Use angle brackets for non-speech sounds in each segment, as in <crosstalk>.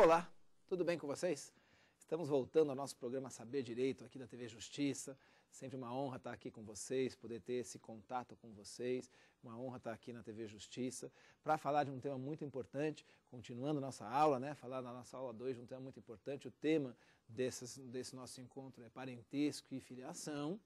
Olá, tudo bem com vocês? Estamos voltando ao nosso programa Saber Direito aqui da TV Justiça. Sempre uma honra estar aqui com vocês, poder ter esse contato com vocês. Uma honra estar aqui na TV Justiça para falar de um tema muito importante, continuando nossa aula, né? Falar na nossa aula 2 de um tema muito importante. O tema desses, desse nosso encontro é parentesco e filiação.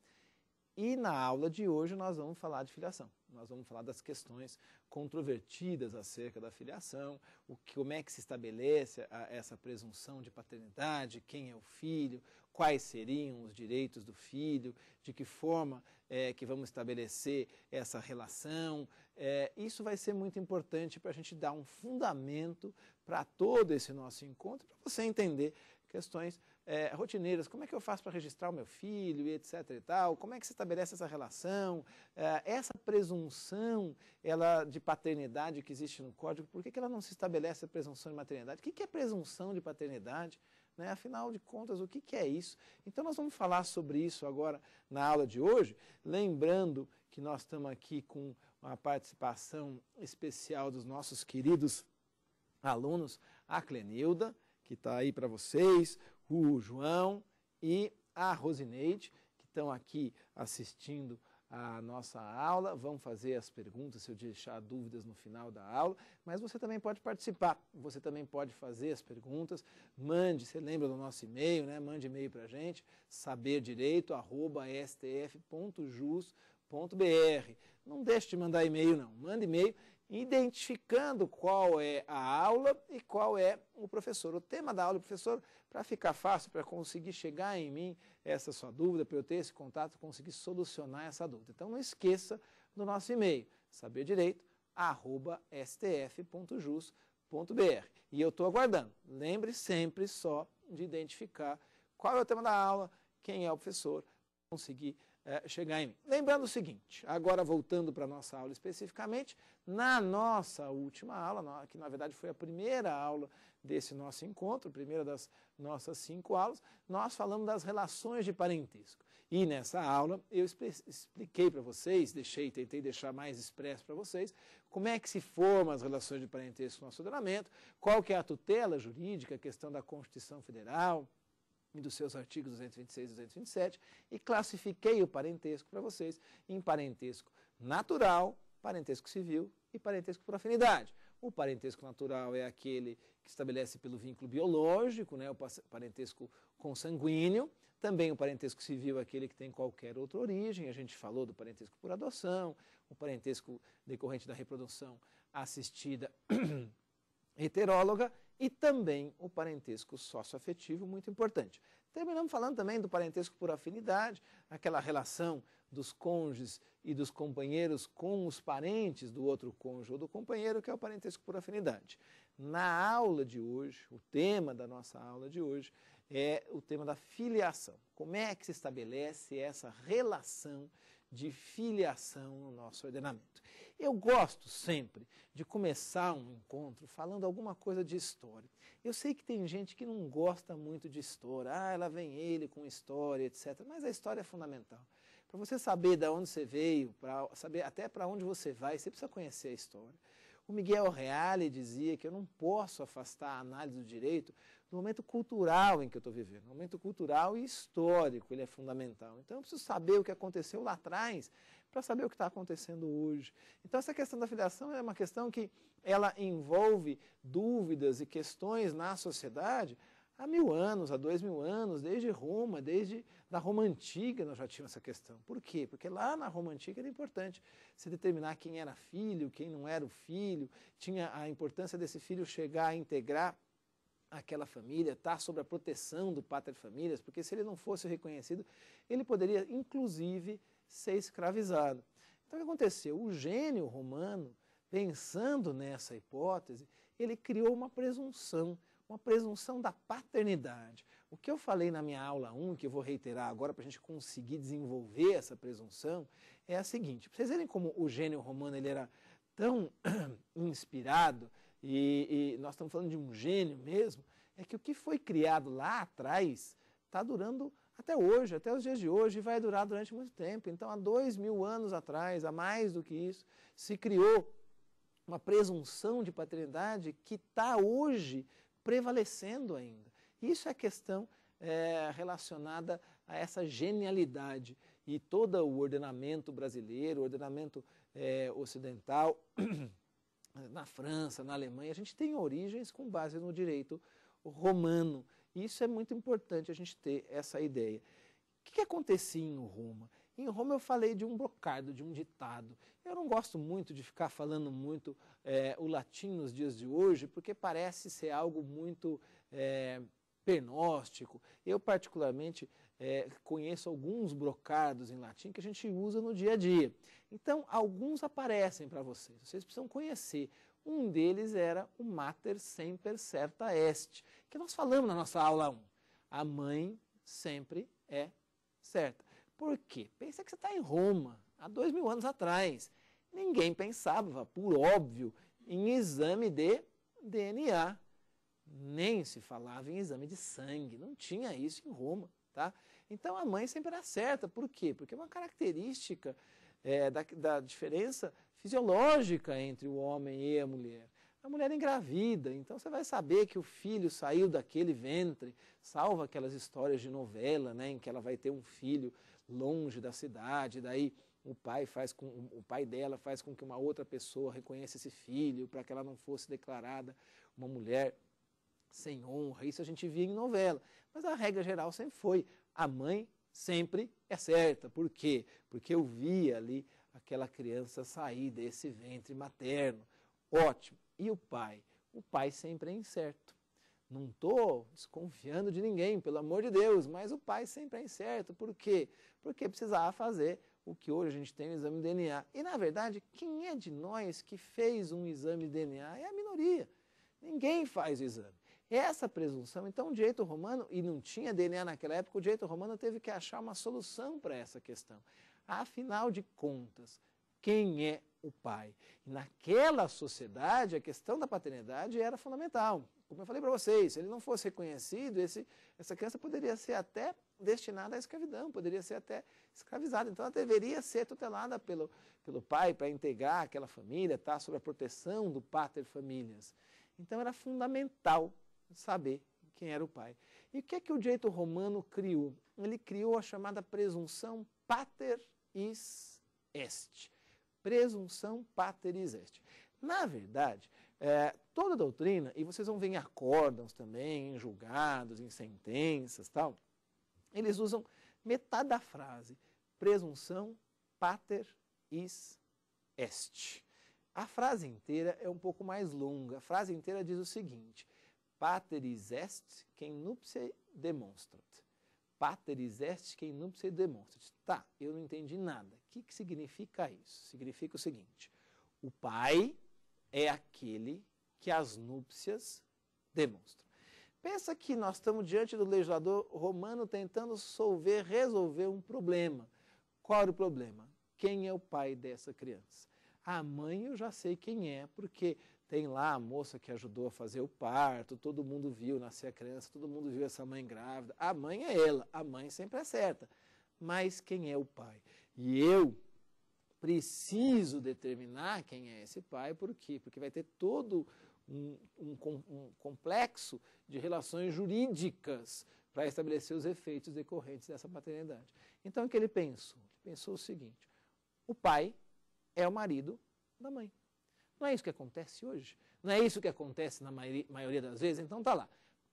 E na aula de hoje nós vamos falar de filiação. Nós vamos falar das questões controvertidas acerca da filiação, o que, como é que se estabelece a, essa presunção de paternidade, quem é o filho, quais seriam os direitos do filho, de que forma é, que vamos estabelecer essa relação. É, isso vai ser muito importante para a gente dar um fundamento para todo esse nosso encontro, para você entender questões é, rotineiras, como é que eu faço para registrar o meu filho e etc e tal, como é que se estabelece essa relação, é, essa presunção ela de paternidade que existe no código, por que, que ela não se estabelece a presunção de maternidade? O que, que é presunção de paternidade? Né? Afinal de contas, o que, que é isso? Então, nós vamos falar sobre isso agora na aula de hoje, lembrando que nós estamos aqui com uma participação especial dos nossos queridos alunos, a Clenilda, que está aí para vocês, o João e a Rosineide, que estão aqui assistindo a nossa aula, vão fazer as perguntas se eu deixar dúvidas no final da aula, mas você também pode participar, você também pode fazer as perguntas, mande, você lembra do nosso e-mail, né? mande e-mail para a gente, saberdireito.stf.jus.br. Não deixe de mandar e-mail não, manda e-mail identificando qual é a aula e qual é o professor. O tema da aula, professor, para ficar fácil, para conseguir chegar em mim essa sua dúvida, para eu ter esse contato, conseguir solucionar essa dúvida. Então não esqueça do nosso e-mail, saberdireito@stf.jus.br. E eu estou aguardando. Lembre sempre só de identificar qual é o tema da aula, quem é o professor, conseguir é, chegar em mim. Lembrando o seguinte, agora voltando para a nossa aula especificamente, na nossa última aula, que na verdade foi a primeira aula desse nosso encontro, primeira das nossas cinco aulas, nós falamos das relações de parentesco. E nessa aula eu expliquei para vocês, deixei, tentei deixar mais expresso para vocês, como é que se formam as relações de parentesco no nosso ordenamento, qual que é a tutela jurídica, a questão da Constituição Federal, dos seus artigos 226 e 227 e classifiquei o parentesco para vocês em parentesco natural, parentesco civil e parentesco por afinidade. O parentesco natural é aquele que estabelece pelo vínculo biológico, né, o parentesco consanguíneo. Também o parentesco civil é aquele que tem qualquer outra origem. A gente falou do parentesco por adoção, o parentesco decorrente da reprodução assistida <clears throat> heteróloga e também o parentesco socioafetivo, muito importante. Terminamos falando também do parentesco por afinidade, aquela relação dos cônjuges e dos companheiros com os parentes do outro cônjuge ou do companheiro, que é o parentesco por afinidade. Na aula de hoje, o tema da nossa aula de hoje é o tema da filiação. Como é que se estabelece essa relação de filiação no nosso ordenamento. Eu gosto sempre de começar um encontro falando alguma coisa de história. Eu sei que tem gente que não gosta muito de história. Ah, ela vem ele com história, etc. Mas a história é fundamental. Para você saber de onde você veio, para saber até para onde você vai, você precisa conhecer a história. O Miguel Reale dizia que eu não posso afastar a análise do direito do momento cultural em que eu estou vivendo. O momento cultural e histórico, ele é fundamental. Então eu preciso saber o que aconteceu lá atrás para saber o que está acontecendo hoje. Então essa questão da filiação é uma questão que ela envolve dúvidas e questões na sociedade há mil anos, há dois mil anos, desde Roma, desde da Roma Antiga nós já tínhamos essa questão. Por quê? Porque lá na Roma Antiga era importante se determinar quem era filho, quem não era o filho, tinha a importância desse filho chegar a integrar aquela família, estar tá sob a proteção do pátria famílias, porque se ele não fosse reconhecido, ele poderia, inclusive, ser escravizado. Então, o que aconteceu? O gênio romano, pensando nessa hipótese, ele criou uma presunção, uma presunção da paternidade. O que eu falei na minha aula 1, que eu vou reiterar agora para a gente conseguir desenvolver essa presunção, é a seguinte. vocês verem como o gênio romano ele era tão <clears throat> inspirado, e, e nós estamos falando de um gênio mesmo, é que o que foi criado lá atrás está durando até hoje, até os dias de hoje, e vai durar durante muito tempo. Então, há dois mil anos atrás, há mais do que isso, se criou uma presunção de paternidade que está hoje prevalecendo ainda. Isso é questão é, relacionada a essa genialidade e todo o ordenamento brasileiro, o ordenamento é, ocidental. <clears throat> na França, na Alemanha, a gente tem origens com base no direito romano. E isso é muito importante a gente ter essa ideia. O que, que acontecia em Roma? Em Roma eu falei de um brocardo, de um ditado. Eu não gosto muito de ficar falando muito é, o latim nos dias de hoje, porque parece ser algo muito é, pernóstico. Eu, particularmente, é, conheço alguns brocados em latim que a gente usa no dia a dia. Então, alguns aparecem para vocês, vocês precisam conhecer. Um deles era o Mater Semper Certa Est, que nós falamos na nossa aula 1. A mãe sempre é certa. Por quê? Pensa que você está em Roma, há dois mil anos atrás. Ninguém pensava, por óbvio, em exame de DNA. Nem se falava em exame de sangue. Não tinha isso em Roma. Tá? Então a mãe sempre certa, Por quê? Porque é uma característica é, da, da, diferença fisiológica entre o homem e a mulher. A mulher é engravida, então você vai saber que o filho saiu daquele ventre, salva aquelas histórias de novela, né, em que ela vai ter um filho longe da cidade, daí o pai faz com o pai dela faz com que uma outra pessoa reconheça esse filho para que ela não fosse declarada uma mulher sem honra. Isso a gente via em novela. Mas a regra geral sempre foi: a mãe sempre é certa. Por quê? Porque eu via ali aquela criança sair desse ventre materno. Ótimo. E o pai? O pai sempre é incerto. Não estou desconfiando de ninguém, pelo amor de Deus, mas o pai sempre é incerto. Por quê? Porque precisava fazer o que hoje a gente tem no exame de DNA. E, na verdade, quem é de nós que fez um exame de DNA? É a minoria. Ninguém faz o exame. Essa presunção, então o direito romano, e não tinha DNA naquela época, o direito romano teve que achar uma solução para essa questão. Afinal de contas, quem é o pai? E naquela sociedade, a questão da paternidade era fundamental. Como eu falei para vocês, se ele não fosse reconhecido, esse, essa criança poderia ser até destinada à escravidão, poderia ser até escravizada. Então ela deveria ser tutelada pelo, pelo pai para integrar aquela família, tá, sob a proteção do pater familias. Então era fundamental saber quem era o pai. E o que é que o direito romano criou? Ele criou a chamada presunção pater is est. Presunção pater is est. Na verdade, é, toda doutrina, e vocês vão ver em acórdãos também, em julgados, em sentenças tal, eles usam metade da frase, presunção pater is est. A frase inteira é um pouco mais longa. A frase inteira diz o seguinte: Pateris est quem nupse demonstrat. Pateris est quem nupse demonstrat. Tá, eu não entendi nada. O que, que significa isso? Significa o seguinte: o pai é aquele que as núpcias demonstram. Pensa que nós estamos diante do legislador romano tentando solver, resolver um problema. Qual é o problema? Quem é o pai dessa criança? A mãe eu já sei quem é, porque tem lá a moça que ajudou a fazer o parto, todo mundo viu nascer a criança, todo mundo viu essa mãe grávida. A mãe é ela, a mãe sempre é certa. Mas quem é o pai? E eu preciso determinar quem é esse pai, por quê? Porque vai ter todo um, um, um complexo de relações jurídicas para estabelecer os efeitos decorrentes dessa paternidade. Então, o que ele pensou? Ele pensou o seguinte: o pai é o marido da mãe. Não é isso que acontece hoje. Não é isso que acontece na maioria das vezes. Então tá lá.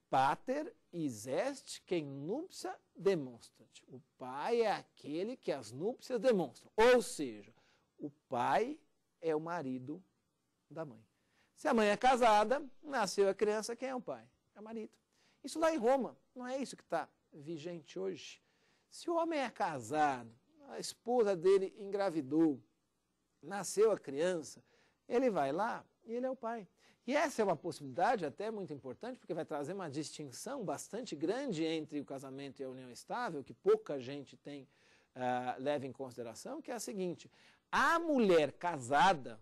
Pater is est quem núpcia demonstrat. O pai é aquele que as núpcias demonstram. Ou seja, o pai é o marido da mãe. Se a mãe é casada, nasceu a criança, quem é o pai? É o marido. Isso lá em Roma, não é isso que está vigente hoje. Se o homem é casado, a esposa dele engravidou, nasceu a criança, ele vai lá e ele é o pai. E essa é uma possibilidade até muito importante, porque vai trazer uma distinção bastante grande entre o casamento e a união estável, que pouca gente tem uh, leva em consideração, que é a seguinte: a mulher casada,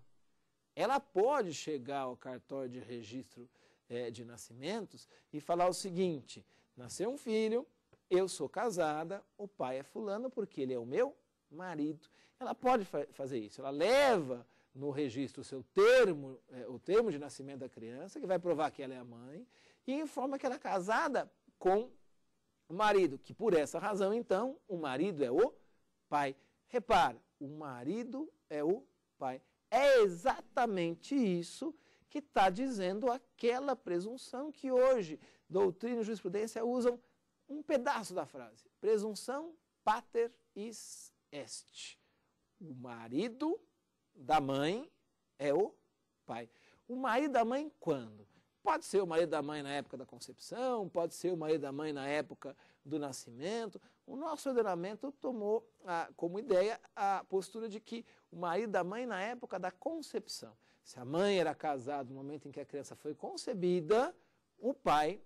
ela pode chegar ao cartório de registro eh, de nascimentos e falar o seguinte: nasceu um filho, eu sou casada, o pai é fulano porque ele é o meu marido. Ela pode fa fazer isso. Ela leva no registro o seu termo, é, o termo de nascimento da criança, que vai provar que ela é a mãe, e informa que ela é casada com o marido, que por essa razão, então, o marido é o pai. Repara, o marido é o pai. É exatamente isso que está dizendo aquela presunção que hoje doutrina e jurisprudência usam um pedaço da frase. Presunção pater is est. O marido da mãe é o pai. O marido da mãe quando? Pode ser o marido da mãe na época da concepção, pode ser o marido da mãe na época do nascimento. O nosso ordenamento tomou a, ah, como ideia a postura de que o marido da mãe na época da concepção. Se a mãe era casada no momento em que a criança foi concebida, o pai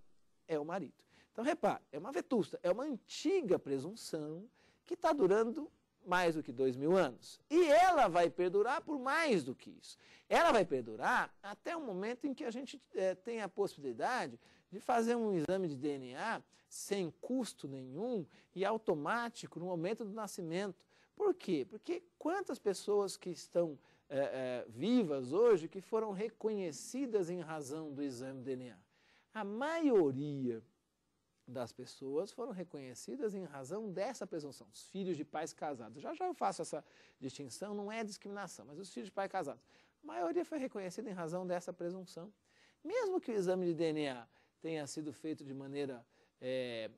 é o marido. Então, repare, é uma vetusta, é uma antiga presunção que está durando mais do que dois mil anos. E ela vai perdurar por mais do que isso. Ela vai perdurar até o momento em que a gente é, tem a possibilidade de fazer um exame de DNA sem custo nenhum e automático no momento do nascimento. Por quê? Porque quantas pessoas que estão é, é, vivas hoje que foram reconhecidas em razão do exame de DNA? A maioria das pessoas foram reconhecidas em razão dessa presunção, os filhos de pais casados. Já já eu faço essa distinção, não é discriminação, mas os filhos de pais casados. A maioria foi reconhecida em razão dessa presunção. Mesmo que o exame de DNA tenha sido feito de maneira é,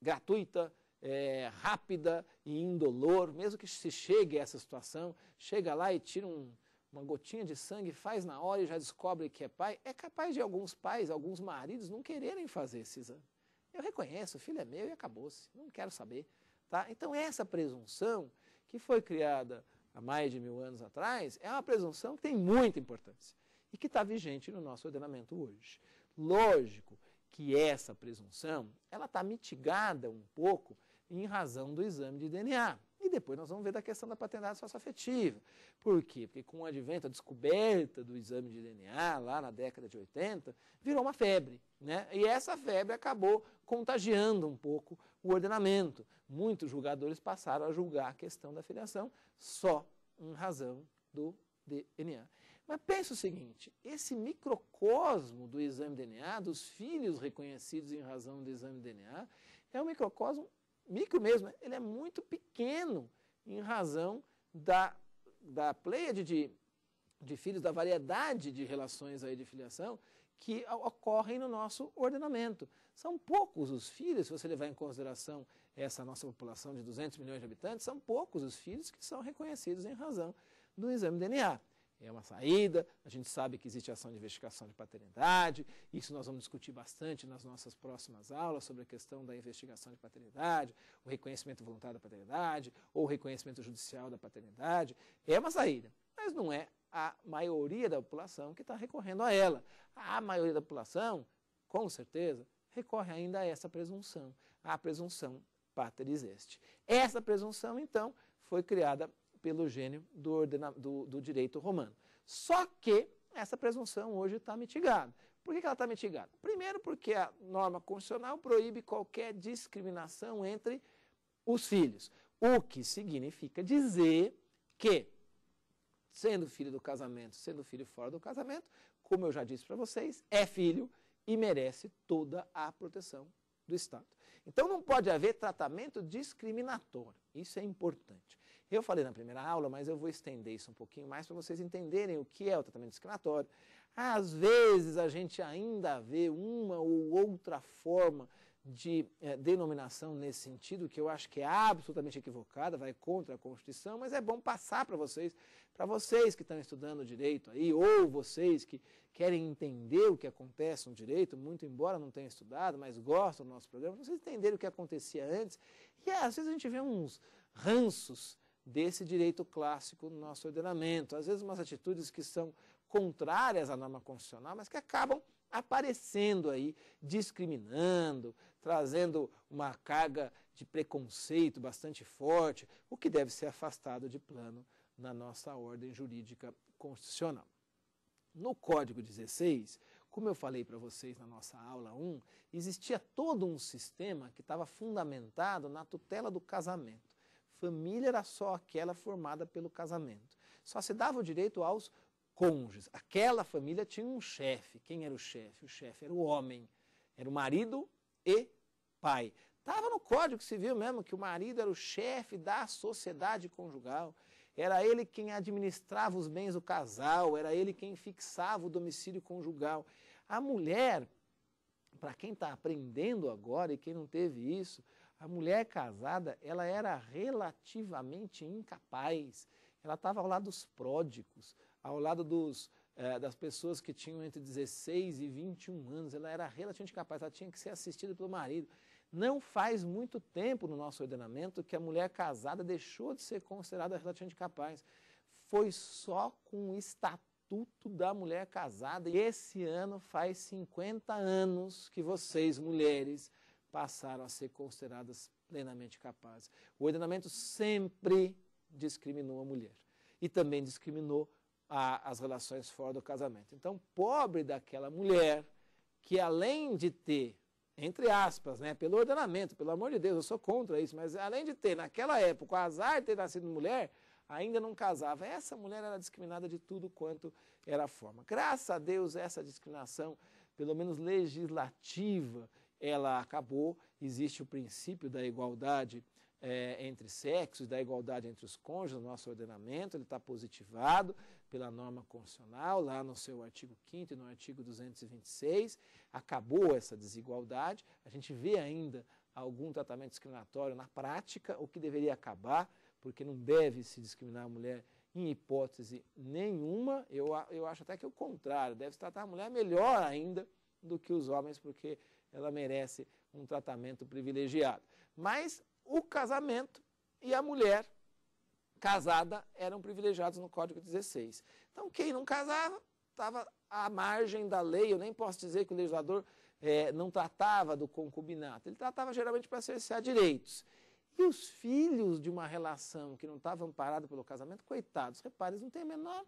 gratuita, é, rápida e indolor, mesmo que se chegue a essa situação, chega lá e tira um, uma gotinha de sangue, faz na hora e já descobre que é pai, é capaz de alguns pais, alguns maridos não quererem fazer esse exame. Eu reconheço, o filho é meu e acabou-se, não quero saber. Tá? Então, essa presunção que foi criada há mais de mil anos atrás é uma presunção que tem muita importância e que está vigente no nosso ordenamento hoje. Lógico que essa presunção ela está mitigada um pouco em razão do exame de DNA depois nós vamos ver da questão da paternidade socioafetiva. Por quê? Porque com o advento, a descoberta do exame de DNA lá na década de 80, virou uma febre. Né? E essa febre acabou contagiando um pouco o ordenamento. Muitos julgadores passaram a julgar a questão da filiação só em razão do DNA. Mas pensa o seguinte: esse microcosmo do exame DNA, dos filhos reconhecidos em razão do exame DNA, é um microcosmo micro mesmo, né? ele é muito pequeno em razão da, da pleia de, de filhos, da variedade de relações aí de filiação que ocorrem no nosso ordenamento. São poucos os filhos, se você levar em consideração essa nossa população de 200 milhões de habitantes, são poucos os filhos que são reconhecidos em razão do exame DNA é uma saída, a gente sabe que existe ação de investigação de paternidade, isso nós vamos discutir bastante nas nossas próximas aulas sobre a questão da investigação de paternidade, o reconhecimento voluntário da paternidade ou o reconhecimento judicial da paternidade. É uma saída, mas não é a maioria da população que está recorrendo a ela. A maioria da população, com certeza, recorre ainda a essa presunção, a presunção pateris Essa presunção, então, foi criada pelo gênio do, ordena, do, do direito romano. Só que essa presunção hoje está mitigada. Por que, ela está mitigada? Primeiro, porque a norma constitucional proíbe qualquer discriminação entre os filhos, o que significa dizer que, sendo filho do casamento, sendo filho fora do casamento, como eu já disse para vocês, é filho e merece toda a proteção do Estado. Então não pode haver tratamento discriminatório. Isso é importante. Eu falei na primeira aula, mas eu vou estender isso um pouquinho mais para vocês entenderem o que é o tratamento discriminatório. Às vezes a gente ainda vê uma ou outra forma de é, denominação nesse sentido, que eu acho que é absolutamente equivocada, vai contra a Constituição, mas é bom passar para vocês, para vocês que estão estudando direito aí, ou vocês que querem entender o que acontece no direito, muito embora não tenham estudado, mas gostam do nosso programa, vocês entenderem o que acontecia antes. E às vezes a gente vê uns ranços desse direito clássico no nosso ordenamento. Às vezes, umas atitudes que são contrárias à norma constitucional, mas que acabam aparecendo aí, discriminando, trazendo uma carga de preconceito bastante forte, o que deve ser afastado de plano na nossa ordem jurídica constitucional. No Código 16, como eu falei para vocês na nossa aula 1, existia todo um sistema que estava fundamentado na tutela do casamento família era só aquela formada pelo casamento. Só se dava o direito aos cônjuges. Aquela família tinha um chefe. Quem era o chefe? O chefe era o homem. Era o marido e pai. Estava no Código Civil mesmo que o marido era o chefe da sociedade conjugal. Era ele quem administrava os bens do casal, era ele quem fixava o domicílio conjugal. A mulher, para quem está aprendendo agora e quem não teve isso, a mulher casada, ela era relativamente incapaz. Ela estava ao lado dos pródigos, ao lado dos, eh, das pessoas que tinham entre 16 e 21 anos. Ela era relativamente incapaz, ela tinha que ser assistida pelo marido. Não faz muito tempo no nosso ordenamento que a mulher casada deixou de ser considerada relativamente capaz. Foi só com o Estatuto da Mulher Casada. E esse ano faz 50 anos que vocês, mulheres, passaram a ser consideradas plenamente capazes. O ordenamento sempre discriminou a mulher e também discriminou a, as relações fora do casamento. Então, pobre daquela mulher que além de ter, entre aspas, né, pelo ordenamento, pelo amor de Deus, eu sou contra isso, mas além de ter naquela época o azar de ter nascido mulher, ainda não casava. Essa mulher era discriminada de tudo quanto era forma. Graças a Deus essa discriminação, pelo menos legislativa, ela acabou, existe o princípio da igualdade é, entre sexos, da igualdade entre os cônjuges no nosso ordenamento, ele está positivado pela norma constitucional, lá no seu artigo 5 e no artigo 226, acabou essa desigualdade, a gente vê ainda algum tratamento discriminatório na prática, o que deveria acabar, porque não deve se discriminar a mulher em hipótese nenhuma, eu, eu acho até que é o contrário, deve se tratar a mulher melhor ainda do que os homens, porque ela merece um tratamento privilegiado. Mas o casamento e a mulher casada eram privilegiados no Código 16. Então, quem não casava estava à margem da lei. Eu nem posso dizer que o legislador é, não tratava do concubinato. Ele tratava geralmente para cercear direitos. E os filhos de uma relação que não estava amparada pelo casamento, coitados, repare, eles não têm a menor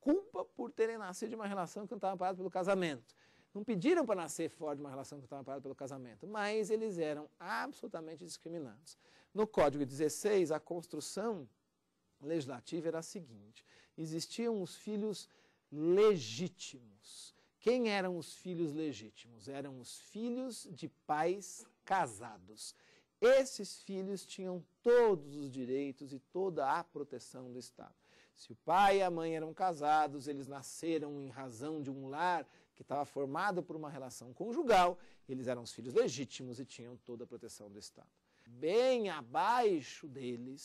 culpa por terem nascido de uma relação que não estava amparada pelo casamento. Não pediram para nascer fora de uma relação que estava parada pelo casamento, mas eles eram absolutamente discriminados. No Código 16, a construção legislativa era a seguinte: existiam os filhos legítimos. Quem eram os filhos legítimos? Eram os filhos de pais casados. Esses filhos tinham todos os direitos e toda a proteção do Estado. Se o pai e a mãe eram casados, eles nasceram em razão de um lar que estava formado por uma relação conjugal, eles eram os filhos legítimos e tinham toda a proteção do Estado. Bem abaixo deles,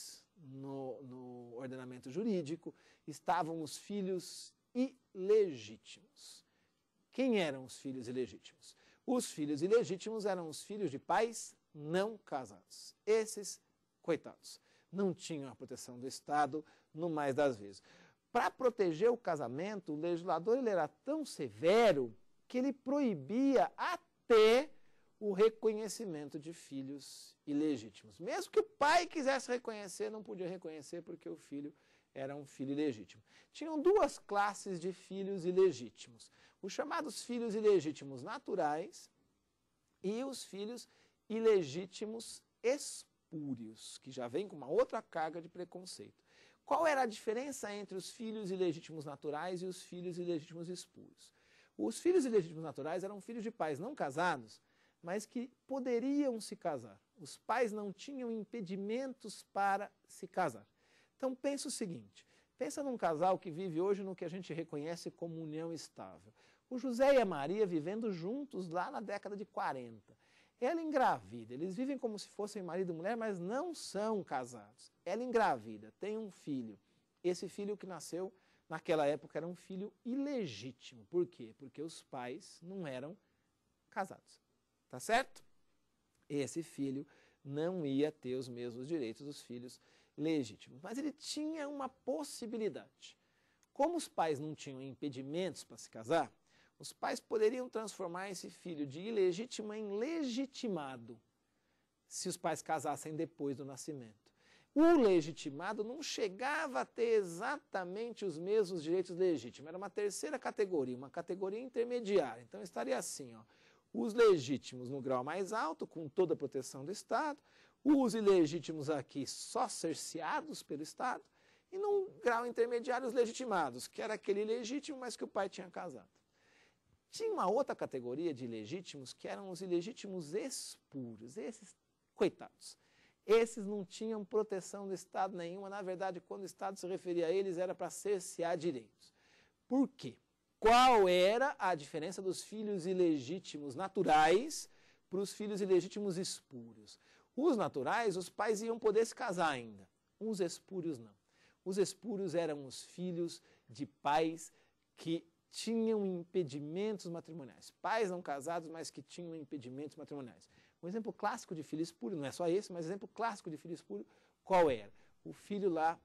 no, no ordenamento jurídico, estavam os filhos ilegítimos. Quem eram os filhos ilegítimos? Os filhos ilegítimos eram os filhos de pais não casados. Esses, coitados, não tinham a proteção do Estado, no mais das vezes para proteger o casamento, o legislador ele era tão severo que ele proibia até o reconhecimento de filhos ilegítimos. Mesmo que o pai quisesse reconhecer, não podia reconhecer porque o filho era um filho ilegítimo. Tinham duas classes de filhos ilegítimos: os chamados filhos ilegítimos naturais e os filhos ilegítimos espúrios, que já vem com uma outra carga de preconceito. Qual era a diferença entre os filhos ilegítimos naturais e os filhos ilegítimos espúrios? Os filhos ilegítimos naturais eram filhos de pais não casados, mas que poderiam se casar. Os pais não tinham impedimentos para se casar. Então pensa o seguinte: pensa num casal que vive hoje no que a gente reconhece como união estável. O José e a Maria vivendo juntos lá na década de 40. Ela engravida, eles vivem como se fossem marido e mulher, mas não são casados. Ela engravida, tem um filho. Esse filho que nasceu naquela época era um filho ilegítimo. Por quê? Porque os pais não eram casados. Tá certo? Esse filho não ia ter os mesmos direitos dos filhos legítimos. Mas ele tinha uma possibilidade. Como os pais não tinham impedimentos para se casar, os pais poderiam transformar esse filho de ilegítima em legitimado, se os pais casassem depois do nascimento. O legitimado não chegava a ter exatamente os mesmos direitos legítimos, era uma terceira categoria, uma categoria intermediária. Então estaria assim, ó, os legítimos no grau mais alto, com toda a proteção do Estado, os ilegítimos aqui só cerceados pelo Estado, e num grau intermediário os legitimados, que era aquele legítimo, mas que o pai tinha casado. Tinha uma outra categoria de ilegítimos que eram os ilegítimos espúrios, esses coitados. Esses não tinham proteção do Estado nenhuma, na verdade, quando o Estado se referia a eles era para cercear direitos. Por quê? Qual era a diferença dos filhos ilegítimos naturais para os filhos ilegítimos espúrios? Os naturais, os pais iam poder se casar ainda, os espúrios não. Os espúrios eram os filhos de pais que tinham impedimentos matrimoniais. Pais não casados, mas que tinham impedimentos matrimoniais. Um exemplo clássico de filho espúrio, não é só esse, mas exemplo clássico de filho espúrio, qual era? O filho lá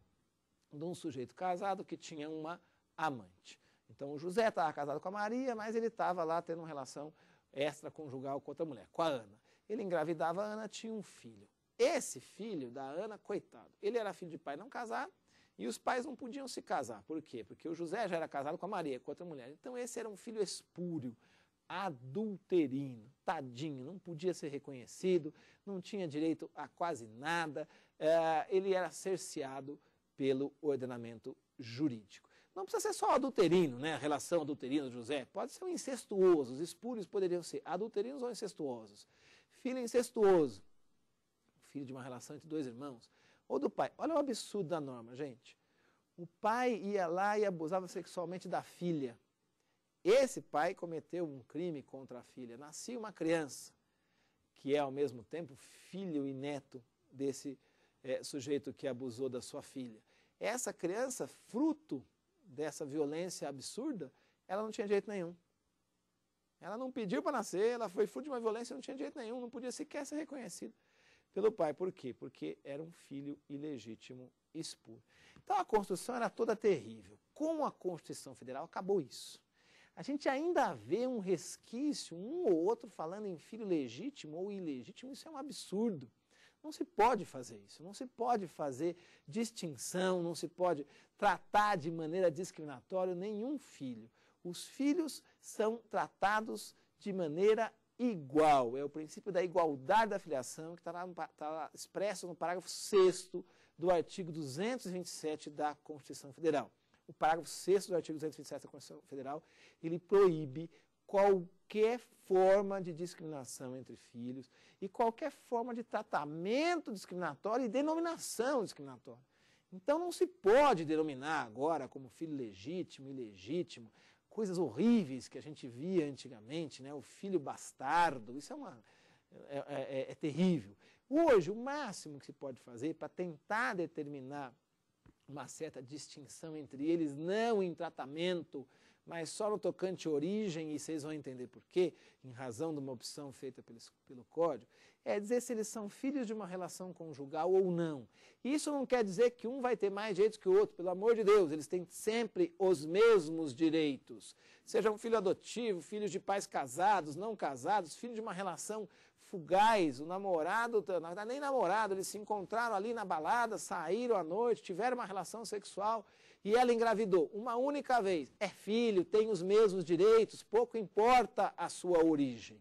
de um sujeito casado que tinha uma amante. Então o José estava casado com a Maria, mas ele estava lá tendo uma relação extraconjugal com outra mulher, com a Ana. Ele engravidava a Ana, tinha um filho. Esse filho da Ana, coitado, ele era filho de pai não casado, e os pais não podiam se casar. Por quê? Porque o José já era casado com a Maria, com outra mulher. Então esse era um filho espúrio, adulterino, tadinho, não podia ser reconhecido, não tinha direito a quase nada, é, ele era cerceado pelo ordenamento jurídico. Não precisa ser só adulterino, né? A relação adulterina do José. Pode ser um incestuoso. Os espúrios poderiam ser adulterinos ou incestuosos. Filho incestuoso, filho de uma relação entre dois irmãos ou do pai. Olha o absurdo da norma, gente. O pai ia lá e abusava sexualmente da filha. Esse pai cometeu um crime contra a filha. Nascia uma criança, que é ao mesmo tempo filho e neto desse é, sujeito que abusou da sua filha. Essa criança, fruto dessa violência absurda, ela não tinha jeito nenhum. Ela não pediu para nascer, ela foi fruto de uma violência, não tinha jeito nenhum, não podia sequer ser reconhecida pelo pai. Por quê? Porque era um filho ilegítimo expulso. Então a Constituição era toda terrível. Com a Constituição Federal acabou isso. A gente ainda vê um resquício, um ou outro, falando em filho legítimo ou ilegítimo. Isso é um absurdo. Não se pode fazer isso, não se pode fazer distinção, não se pode tratar de maneira discriminatória nenhum filho. Os filhos são tratados de maneira igual. É o princípio da igualdade da filiação que está lá, tá lá expresso no parágrafo 6 do artigo 227 da Constituição Federal. O parágrafo 6 do artigo 227 da Constituição Federal, ele proíbe qualquer forma de discriminação entre filhos e qualquer forma de tratamento discriminatório e denominação discriminatória. Então não se pode denominar agora como filho legítimo, ilegítimo, coisas horríveis que a gente via antigamente, né? o filho bastardo, isso é, uma, é, é, é, é terrível. Hoje, o máximo que se pode fazer para tentar determinar uma certa distinção entre eles, não em tratamento, mas só no tocante origem, e vocês vão entender por quê, em razão de uma opção feita pelo, pelo código, é dizer se eles são filhos de uma relação conjugal ou não. Isso não quer dizer que um vai ter mais direitos que o outro, pelo amor de Deus, eles têm sempre os mesmos direitos. Seja um filho adotivo, filhos de pais casados, não casados, filho de uma relação fugaz, o namorado, tá, na verdade nem namorado, eles se encontraram ali na balada, saíram à noite, tiveram uma relação sexual e ela engravidou uma única vez. É filho, tem os mesmos direitos, pouco importa a sua origem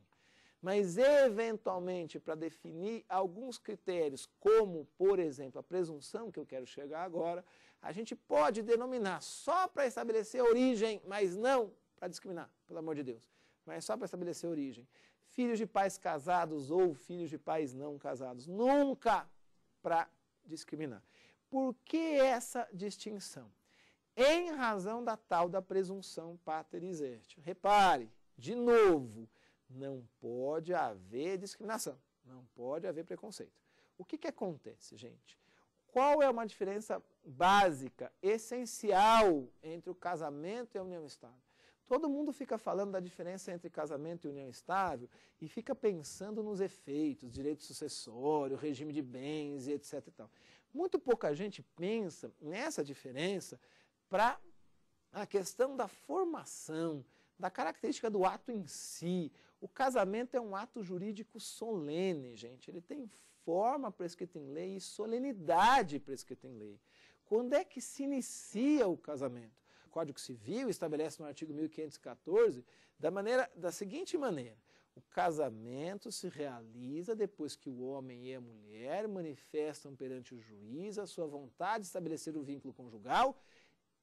mas eventualmente para definir alguns critérios, como, por exemplo, a presunção que eu quero chegar agora, a gente pode denominar só para estabelecer a origem, mas não para discriminar, pelo amor de Deus, mas só para estabelecer a origem. Filhos de pais casados ou filhos de pais não casados, nunca para discriminar. Por que essa distinção? Em razão da tal da presunção pater Repare, de novo, não pode haver discriminação, não pode haver preconceito. O que, que acontece, gente? Qual é uma diferença básica, essencial entre o casamento e a união estável? Todo mundo fica falando da diferença entre casamento e união estável e fica pensando nos efeitos, direito sucessório, regime de bens etc. E tal. Muito pouca gente pensa nessa diferença para a questão da formação, da característica do ato em si, o casamento é um ato jurídico solene, gente. Ele tem forma prescrita em lei e solenidade prescrita em lei. Quando é que se inicia o casamento? O Código Civil estabelece no artigo 1514 da, maneira, da seguinte maneira: o casamento se realiza depois que o homem e a mulher manifestam perante o juiz a sua vontade de estabelecer o vínculo conjugal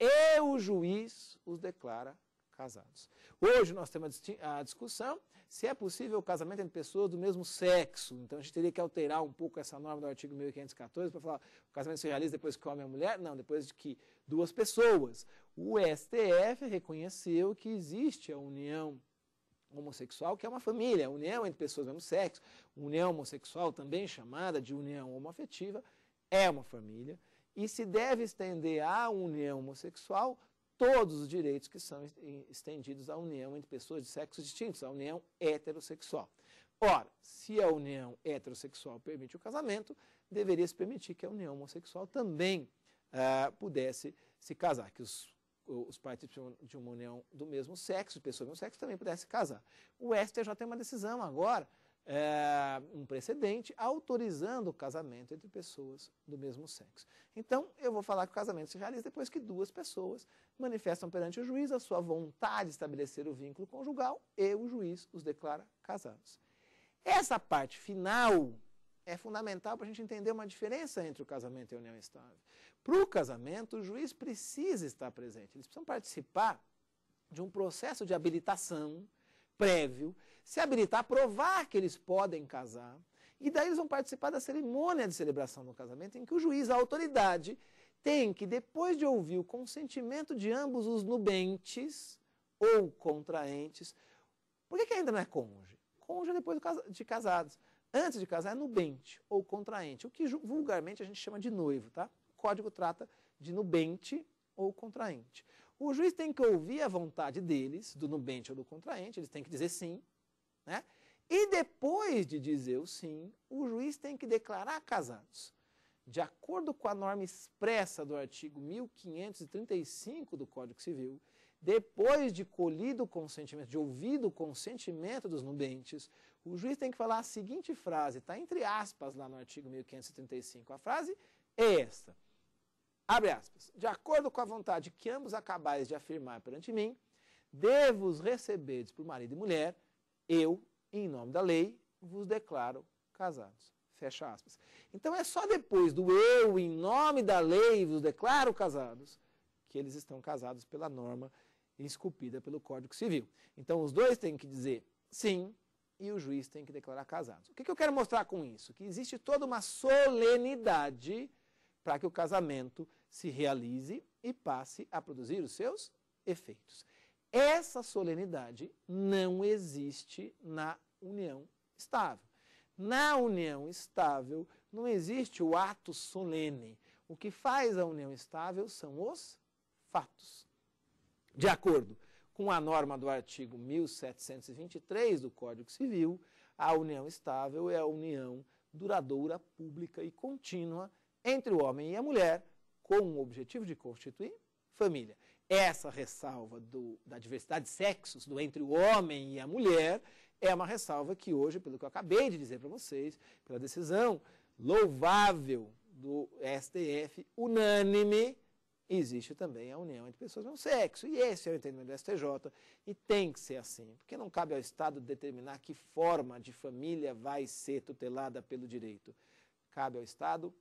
e o juiz os declara casados. Hoje nós temos a discussão se é possível o casamento entre pessoas do mesmo sexo. Então a gente teria que alterar um pouco essa norma do artigo 1514 para falar o casamento se realiza depois que o homem e a mulher? Não, depois de que duas pessoas. O STF reconheceu que existe a união homossexual, que é uma família, união entre pessoas do mesmo sexo, união homossexual, também chamada de união homoafetiva, é uma família, e se deve estender à união homossexual todos os direitos que são estendidos à união entre pessoas de sexos distintos, à união heterossexual. Ora, se a união heterossexual permite o casamento, deveria se permitir que a união homossexual também eh, pudesse se casar, que os, os de uma união do mesmo sexo, de pessoas do mesmo sexo, também pudessem se casar. O STJ tem uma decisão agora é, um precedente autorizando o casamento entre pessoas do mesmo sexo. Então, eu vou falar que o casamento se realiza depois que duas pessoas manifestam perante o juiz a sua vontade de estabelecer o vínculo conjugal e o juiz os declara casados. Essa parte final é fundamental para a gente entender uma diferença entre o casamento e a união estável. Para o casamento, o juiz precisa estar presente, eles precisam participar de um processo de habilitação prévio, se habilitar, a provar que eles podem casar, e daí eles vão participar da cerimônia de celebração do casamento, em que o juiz, a autoridade, tem que, depois de ouvir o consentimento de ambos os nubentes ou contraentes, por que, que ainda não é cônjuge? Cônjuge é depois de casados. Antes de casar é nubente ou contraente, o que vulgarmente a gente chama de noivo, tá? O código trata de nubente ou contraente. O juiz tem que ouvir a vontade deles, do nubente ou do contraente, eles têm que dizer sim. Né? E depois de dizer o sim, o juiz tem que declarar casados. De acordo com a norma expressa do artigo 1535 do Código Civil, depois de colhido o consentimento, de ouvido o consentimento dos nubentes, o juiz tem que falar a seguinte frase, está entre aspas lá no artigo 1535. A frase é esta. Abre aspas. De acordo com a vontade que ambos acabais de afirmar perante mim, devo vos receberdes por marido e mulher, eu, em nome da lei, vos declaro casados. Fecha aspas. Então é só depois do eu, em nome da lei, vos declaro casados, que eles estão casados pela norma esculpida pelo Código Civil. Então os dois têm que dizer sim e o juiz tem que declarar casados. O que, que eu quero mostrar com isso? Que existe toda uma solenidade para que o casamento se realize e passe a produzir os seus efeitos. Essa solenidade não existe na união estável. Na união estável não existe o ato solene. O que faz a união estável são os fatos. De acordo com a norma do artigo 1723 do Código Civil, a união estável é a união duradoura, pública e contínua entre o homem e a mulher com o objetivo de constituir família. Essa ressalva do, da diversidade de sexos do entre o homem e a mulher é uma ressalva que hoje, pelo que eu acabei de dizer para vocês, pela decisão louvável do STF, unânime, existe também a união entre pessoas de um sexo. E esse é o entendimento do STJ, e tem que ser assim, porque não cabe ao Estado determinar que forma de família vai ser tutelada pelo direito. Cabe ao Estado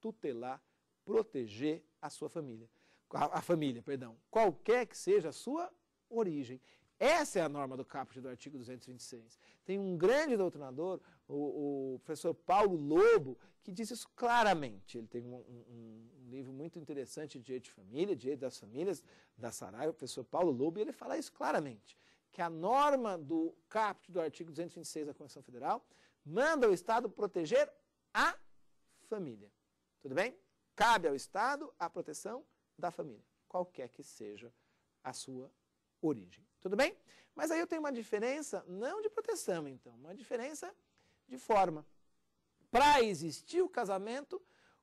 tutelar, proteger a sua família. A, a família, perdão, qualquer que seja a sua origem. Essa é a norma do caput do artigo 226. Tem um grande doutrinador, o, o professor Paulo Lobo, que diz isso claramente. Ele tem um, um, um, livro muito interessante de direito de família, direito das famílias, da Saraiva, o professor Paulo Lobo, e ele fala isso claramente, que a norma do caput do artigo 226 da Constituição Federal manda o Estado proteger a família. Tudo bem? Cabe ao Estado a proteção da família, qualquer que seja a sua origem. Tudo bem? Mas aí eu tenho uma diferença, não de proteção, então, uma diferença de forma. Para existir o casamento,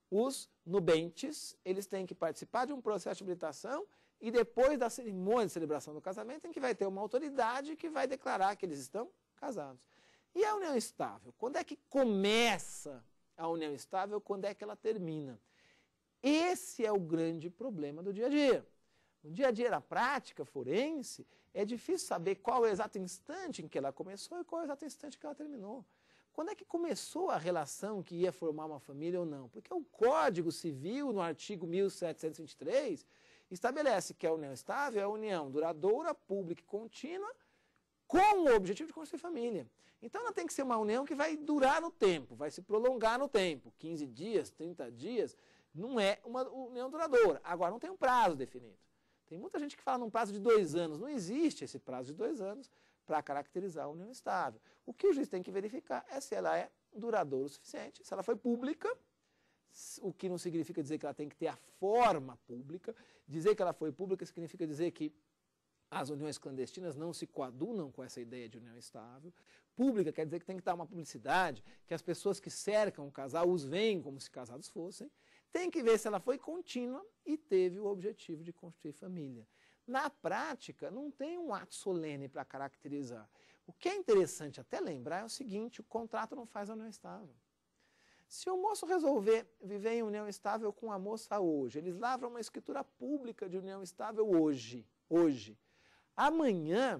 os nubentes, eles têm que participar de um processo de habilitação e depois da cerimônia de celebração do casamento, em que vai ter uma autoridade que vai declarar que eles estão casados. E a união estável? Quando é que começa a união estável, quando é que ela termina. Esse é o grande problema do dia a dia. No dia a dia na prática forense, é difícil saber qual é o exato instante em que ela começou e qual é o exato instante que ela terminou. Quando é que começou a relação que ia formar uma família ou não? Porque o Código Civil, no artigo 1723, estabelece que a união estável é a união duradoura, pública e contínua, com o objetivo de construir família. Então ela tem que ser uma união que vai durar no tempo, vai se prolongar no tempo. 15 dias, 30 dias, não é uma união duradoura. Agora, não tem um prazo definido. Tem muita gente que fala num prazo de dois anos. Não existe esse prazo de dois anos para caracterizar a união estável. O que o juiz tem que verificar é se ela é duradoura o suficiente, se ela foi pública, o que não significa dizer que ela tem que ter a forma pública. Dizer que ela foi pública significa dizer que as uniões clandestinas não se coadunam com essa ideia de união estável. Pública quer dizer que tem que estar uma publicidade, que as pessoas que cercam o casal os veem como se casados fossem. Tem que ver se ela foi contínua e teve o objetivo de construir família. Na prática, não tem um ato solene para caracterizar. O que é interessante até lembrar é o seguinte: o contrato não faz a união estável. Se o moço resolver viver em união estável com a moça hoje, eles lavram uma escritura pública de união estável hoje, hoje. Amanhã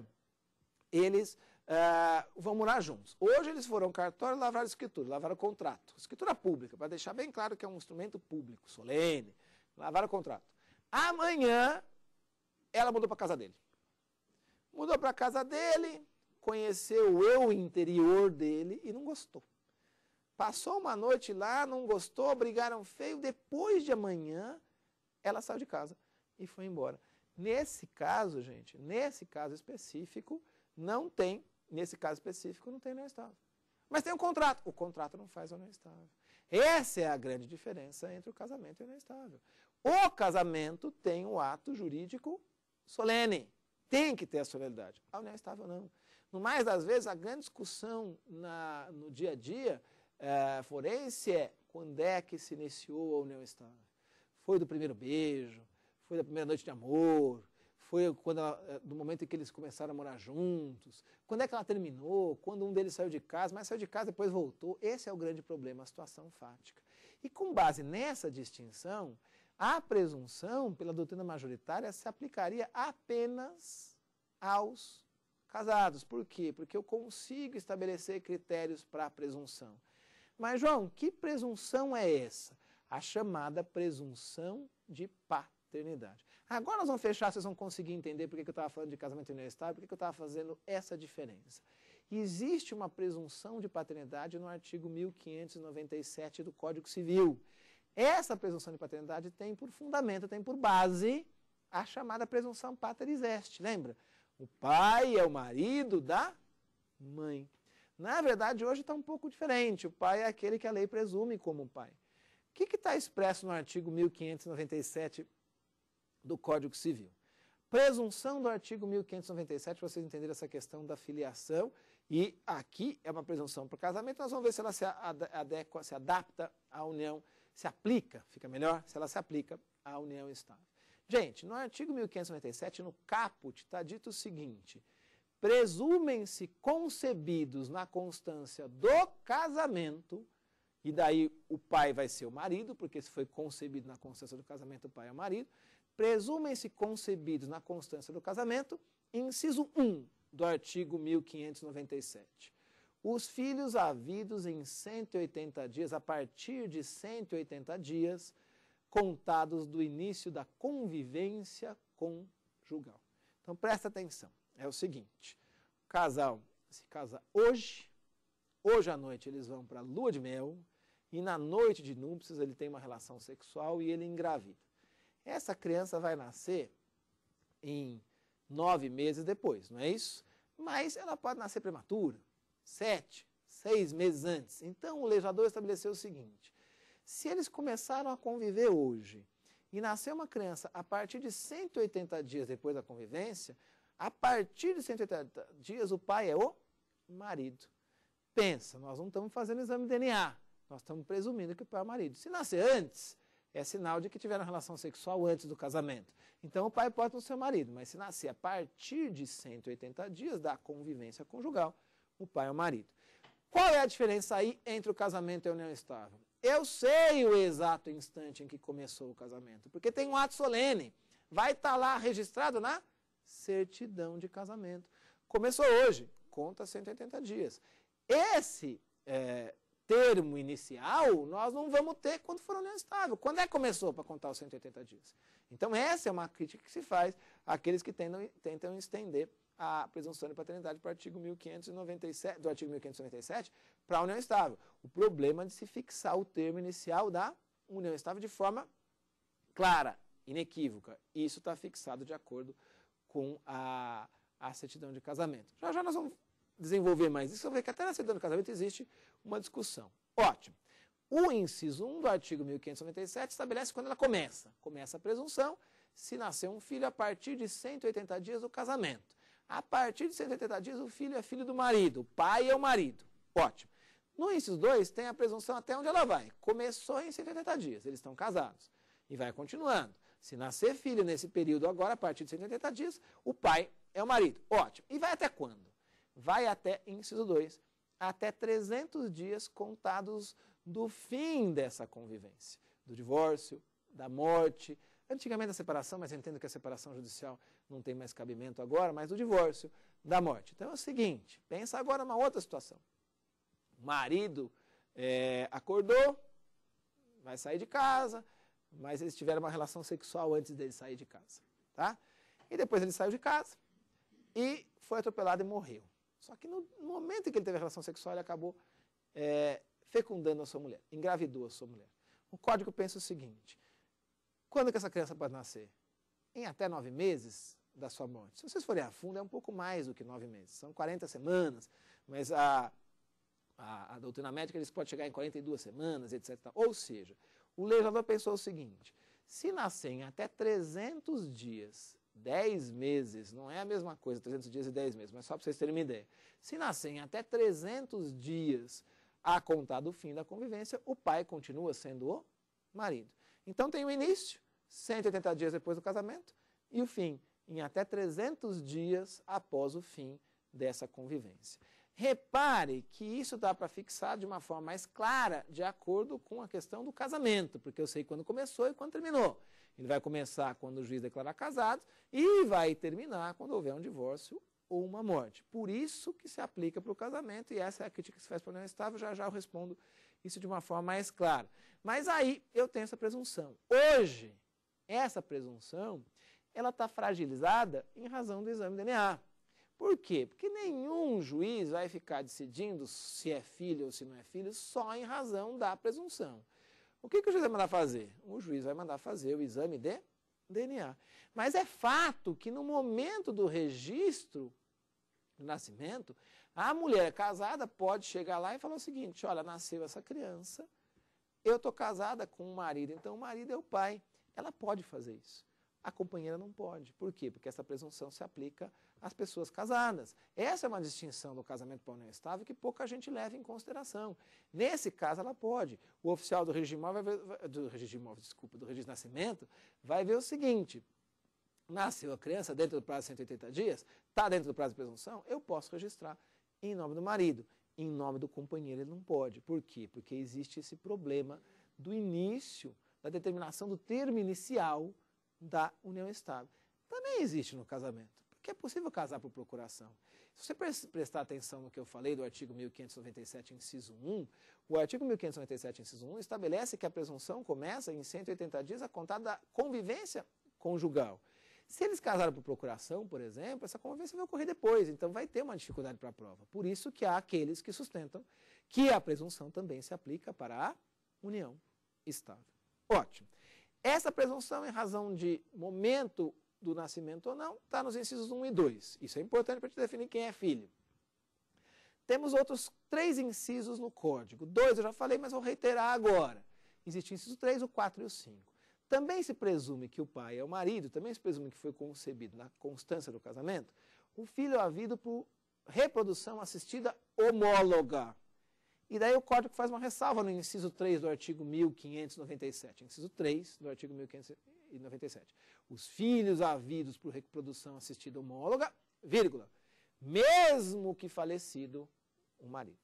eles uh, vão morar juntos. Hoje eles foram ao cartório e a escritura, lavaram contrato. Escritura pública, para deixar bem claro que é um instrumento público, solene. Lavaram contrato. Amanhã ela mudou para casa dele. Mudou para casa dele, conheceu o eu interior dele e não gostou. Passou uma noite lá, não gostou, brigaram feio. Depois de amanhã, ela saiu de casa e foi embora. Nesse caso, gente, nesse caso específico, não tem, nesse caso específico, não tem não estável. Mas tem um contrato. O contrato não faz o não estável. Essa é a grande diferença entre o casamento e o não estável. O casamento tem o um ato jurídico solene. Tem que ter a solenidade. A ah, união estável não. No mais das vezes, a grande discussão na, no dia a dia é, forense é quando é que se iniciou a união estável. Foi do primeiro beijo, foi da primeira noite de amor, foi quando ela, eh, do momento em que eles começaram a morar juntos, quando é que ela terminou, quando um deles saiu de casa, mas saiu de casa depois voltou. Esse é o grande problema, a situação fática. E com base nessa distinção, a presunção, pela doutrina majoritária, se aplicaria apenas aos casados. Por quê? Porque eu consigo estabelecer critérios para a presunção. Mas, João, que presunção é essa? A chamada presunção de paternidade Trinidade. Agora nós vamos fechar, vocês vão conseguir entender por que eu estava falando de casamento universitário, por que eu estava fazendo essa diferença. Existe uma presunção de paternidade no artigo 1597 do Código Civil. Essa presunção de paternidade tem por fundamento, tem por base a chamada presunção pateris est, lembra? O pai é o marido da mãe. Na verdade, hoje está um pouco diferente. O pai é aquele que a lei presume como pai. O que está expresso no artigo 1597 do Código Civil. Presunção do artigo 1597, vocês entenderam essa questão da filiação, e aqui é uma presunção para o casamento, nós vamos ver se ela se adequa, se adapta à união, se aplica, fica melhor, se ela se aplica à união estável. Gente, no artigo 1597, no caput, está dito o seguinte, presumem-se concebidos na constância do casamento, e daí o pai vai ser o marido, porque se foi concebido na constância do casamento, o pai é o marido, presumem-se concebidos na constância do casamento, inciso 1 do artigo 1597. Os filhos havidos em 180 dias, a partir de 180 dias, contados do início da convivência conjugal. Então presta atenção, é o seguinte, o casal se casa hoje, hoje à noite eles vão para a lua de mel, e na noite de núpcias ele tem uma relação sexual e ele engravida. Essa criança vai nascer em nove meses depois, não é isso? Mas ela pode nascer prematura, sete, seis meses antes. Então o legislador estabeleceu o seguinte: se eles começaram a conviver hoje e nascer uma criança a partir de 180 dias depois da convivência, a partir de 180 dias o pai é o marido. Pensa, nós não estamos fazendo exame de DNA, nós estamos presumindo que o pai é o marido. Se nascer antes, é sinal de que tiveram relação sexual antes do casamento. Então o pai pode não ser marido, mas se nascer a partir de 180 dias da convivência conjugal, o pai é o marido. Qual é a diferença aí entre o casamento e a união estável? Eu sei o exato instante em que começou o casamento, porque tem um ato solene. Vai estar tá lá registrado na certidão de casamento. Começou hoje, conta 180 dias. Esse é, termo inicial, nós não vamos ter quando for união estável. Quando é que começou para contar os 180 dias? Então, essa é uma crítica que se faz àqueles que tentam, tentam estender a presunção de paternidade para o artigo 1597, do artigo 1597 para a união estável. O problema é de se fixar o termo inicial da união estável de forma clara, inequívoca. Isso está fixado de acordo com a, a certidão de casamento. Já já nós vamos desenvolver mais isso, eu ver que até na certidão de casamento existe uma discussão. Ótimo. O inciso 1 do artigo 1597 estabelece quando ela começa. Começa a presunção se nascer um filho a partir de 180 dias do casamento. A partir de 180 dias, o filho é filho do marido, o pai é o marido. Ótimo. No inciso 2, tem a presunção até onde ela vai. Começou em 180 dias, eles estão casados. E vai continuando. Se nascer filho nesse período agora, a partir de 180 dias, o pai é o marido. Ótimo. E vai até quando? Vai até inciso 2, até 300 dias contados do fim dessa convivência, do divórcio, da morte, antigamente a separação, mas entendo que a separação judicial não tem mais cabimento agora, mas do divórcio, da morte. Então é o seguinte, pensa agora numa outra situação. O marido é, acordou, vai sair de casa, mas eles tiveram uma relação sexual antes dele sair de casa, tá? E depois ele saiu de casa e foi atropelado e morreu. Só que no, momento em que ele teve relação sexual, ele acabou é, fecundando a sua mulher, engravidou a sua mulher. O código pensa o seguinte: quando que essa criança pode nascer? Em até nove meses da sua morte. Se vocês forem a fundo, é um pouco mais do que nove meses, são 40 semanas, mas a, a, a doutrina médica eles pode chegar em 42 semanas, etc. Ou seja, o legislador pensou o seguinte: se nascer em até 300 dias 10 meses, não é a mesma coisa, 300 dias e 10 meses, mas só para vocês terem uma ideia. Se nascem até 300 dias a contar do fim da convivência, o pai continua sendo o marido. Então tem o início, 180 dias depois do casamento, e o fim, em até 300 dias após o fim dessa convivência. Repare que isso dá para fixar de uma forma mais clara, de acordo com a questão do casamento, porque eu sei quando começou e quando terminou. Ele vai começar quando o juiz declarar casado e vai terminar quando houver um divórcio ou uma morte. Por isso que se aplica para o casamento, e essa é a crítica que se faz para o união estável, já já eu respondo isso de uma forma mais clara. Mas aí eu tenho essa presunção. Hoje, essa presunção, ela está fragilizada em razão do exame DNA. Por quê? Porque nenhum juiz vai ficar decidindo se é filho ou se não é filho só em razão da presunção. O que, que o juiz vai mandar fazer? O juiz vai mandar fazer o exame de DNA. Mas é fato que no momento do registro do nascimento, a mulher casada pode chegar lá e falar o seguinte: olha, nasceu essa criança, eu estou casada com um marido, então o marido é o pai. Ela pode fazer isso. A companheira não pode. Por quê? Porque essa presunção se aplica as pessoas casadas. Essa é uma distinção do casamento para união estável que pouca gente leva em consideração. Nesse caso, ela pode. O oficial do regime imóvel, ver, do imóvel, desculpa, do regime de nascimento, vai ver o seguinte: nasceu a criança dentro do prazo de 180 dias, está dentro do prazo de presunção, eu posso registrar em nome do marido. Em nome do companheiro, ele não pode. Por quê? Porque existe esse problema do início, da determinação do termo inicial da união estável. Também existe no casamento que é possível casar por procuração. Se você prestar atenção no que eu falei do artigo 1597, inciso 1, o artigo 1597, inciso 1 estabelece que a presunção começa em 180 dias a contar da convivência conjugal. Se eles casaram por procuração, por exemplo, essa convivência vai ocorrer depois, então vai ter uma dificuldade para a prova. Por isso que há aqueles que sustentam que a presunção também se aplica para a união estável. Ótimo. Essa presunção, em razão de momento do nascimento ou não, está nos incisos 1 e 2. Isso é importante para te definir quem é filho. Temos outros três incisos no código. Dois eu já falei, mas vou reiterar agora. Existe o inciso 3, o 4 e o 5. Também se presume que o pai é o marido, também se presume que foi concebido na constância do casamento, o filho é havido por reprodução assistida homóloga. E daí o código faz uma ressalva no inciso 3 do artigo 1597. Inciso 3 do artigo 1597. Os filhos havidos por reprodução assistida homóloga, vírgula, mesmo que falecido o marido.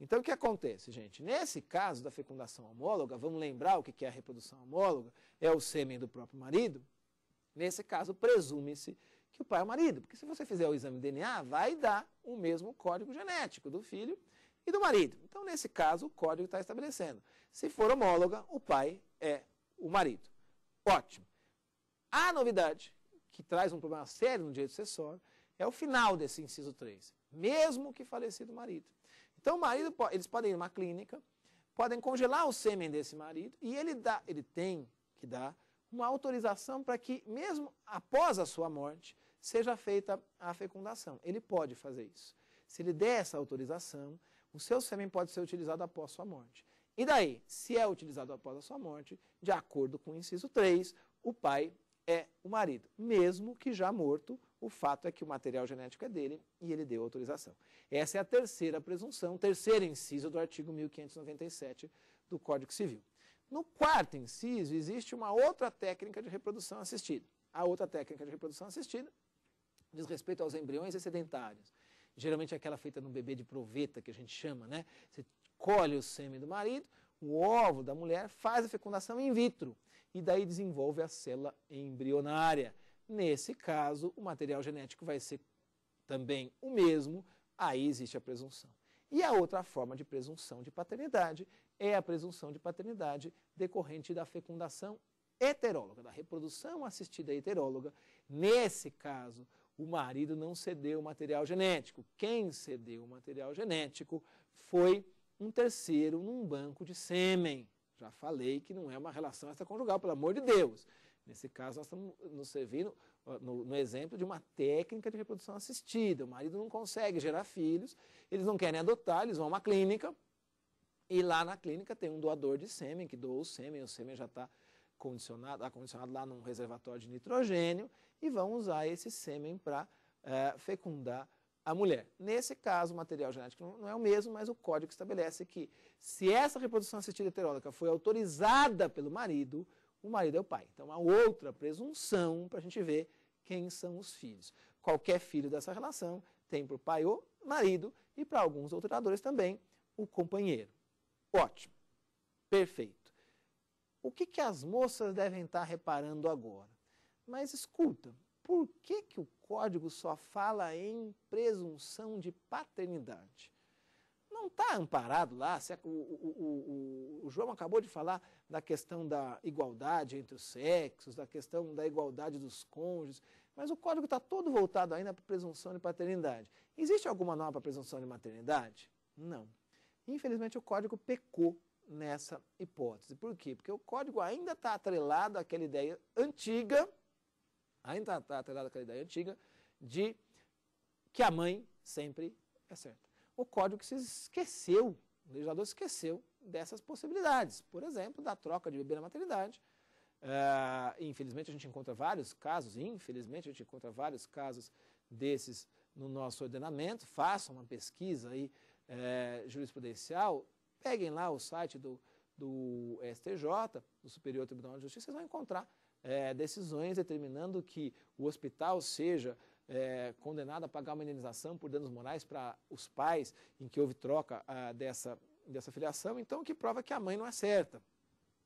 Então o que acontece, gente? Nesse caso da fecundação homóloga, vamos lembrar o que é a reprodução homóloga? É o sêmen do próprio marido. Nesse caso, presume-se que o pai é o marido, porque se você fizer o exame DNA, vai dar o mesmo código genético do filho e do marido. Então, nesse caso, o código está estabelecendo. Se for homóloga, o pai é o marido. Ótimo. A novidade, que traz um problema sério no direito sucessório, é o final desse inciso 3. Mesmo que falecido o marido. Então, o marido, eles podem ir uma clínica, podem congelar o sêmen desse marido e ele, dá, ele tem que dar uma autorização para que, mesmo após a sua morte, seja feita a fecundação. Ele pode fazer isso. Se ele der essa autorização, o seu sêmen pode ser utilizado após sua morte. E daí, se é utilizado após a sua morte, de acordo com o inciso 3, o pai é o marido. Mesmo que já morto, o fato é que o material genético é dele e ele deu autorização. Essa é a terceira presunção, terceiro inciso do artigo 1597 do Código Civil. No quarto inciso, existe uma outra técnica de reprodução assistida. A outra técnica de reprodução assistida diz respeito aos embriões excedentários geralmente é aquela feita no bebê de proveta, que a gente chama, né? Você colhe o sêmen do marido, o ovo da mulher, faz a fecundação in vitro e daí desenvolve a célula embrionária. Nesse caso, o material genético vai ser também o mesmo, aí existe a presunção. E a outra forma de presunção de paternidade é a presunção de paternidade decorrente da fecundação heteróloga, da reprodução assistida heteróloga. Nesse caso, o marido não cedeu o material genético. Quem cedeu o material genético foi um terceiro num banco de sêmen. Já falei que não é uma relação extraconjugal, pelo amor de Deus. Nesse caso, nós estamos nos servindo no, no, exemplo de uma técnica de reprodução assistida. O marido não consegue gerar filhos, eles não querem adotar, eles vão a uma clínica e lá na clínica tem um doador de sêmen que doa o sêmen, o sêmen já está condicionado, acondicionado lá num reservatório de nitrogênio e vão usar esse sêmen para é, fecundar a mulher. Nesse caso, o material genético não é o mesmo, mas o código estabelece que se essa reprodução assistida heteróloga foi autorizada pelo marido, o marido é o pai. Então, há outra presunção para a gente ver quem são os filhos. Qualquer filho dessa relação tem para o pai o marido e para alguns alteradores também o companheiro. Ótimo, perfeito. O que, que as moças devem estar tá reparando agora? Mas escuta, por que, que o código só fala em presunção de paternidade? Não está amparado lá, é o, o, o, o, João acabou de falar da questão da igualdade entre os sexos, da questão da igualdade dos cônjuges, mas o código está todo voltado ainda para presunção de paternidade. Existe alguma norma para presunção de maternidade? Não. Infelizmente, o código pecou nessa hipótese. Por quê? Porque o código ainda está atrelado àquela ideia antiga ainda está tá atrelado àquela ideia antiga, de que a mãe sempre é certa. O código se esqueceu, o legislador esqueceu dessas possibilidades. Por exemplo, da troca de bebê na maternidade. Uh, infelizmente, a gente encontra vários casos, infelizmente, a gente encontra vários casos desses no nosso ordenamento. Façam uma pesquisa aí, uh, jurisprudencial, peguem lá o site do, do STJ, do Superior Tribunal de Justiça, vocês vão encontrar é, decisões determinando que o hospital seja é, condenado a pagar uma indenização por danos morais para os pais em que houve troca ah, dessa, dessa filiação, então que prova que a mãe não é certa.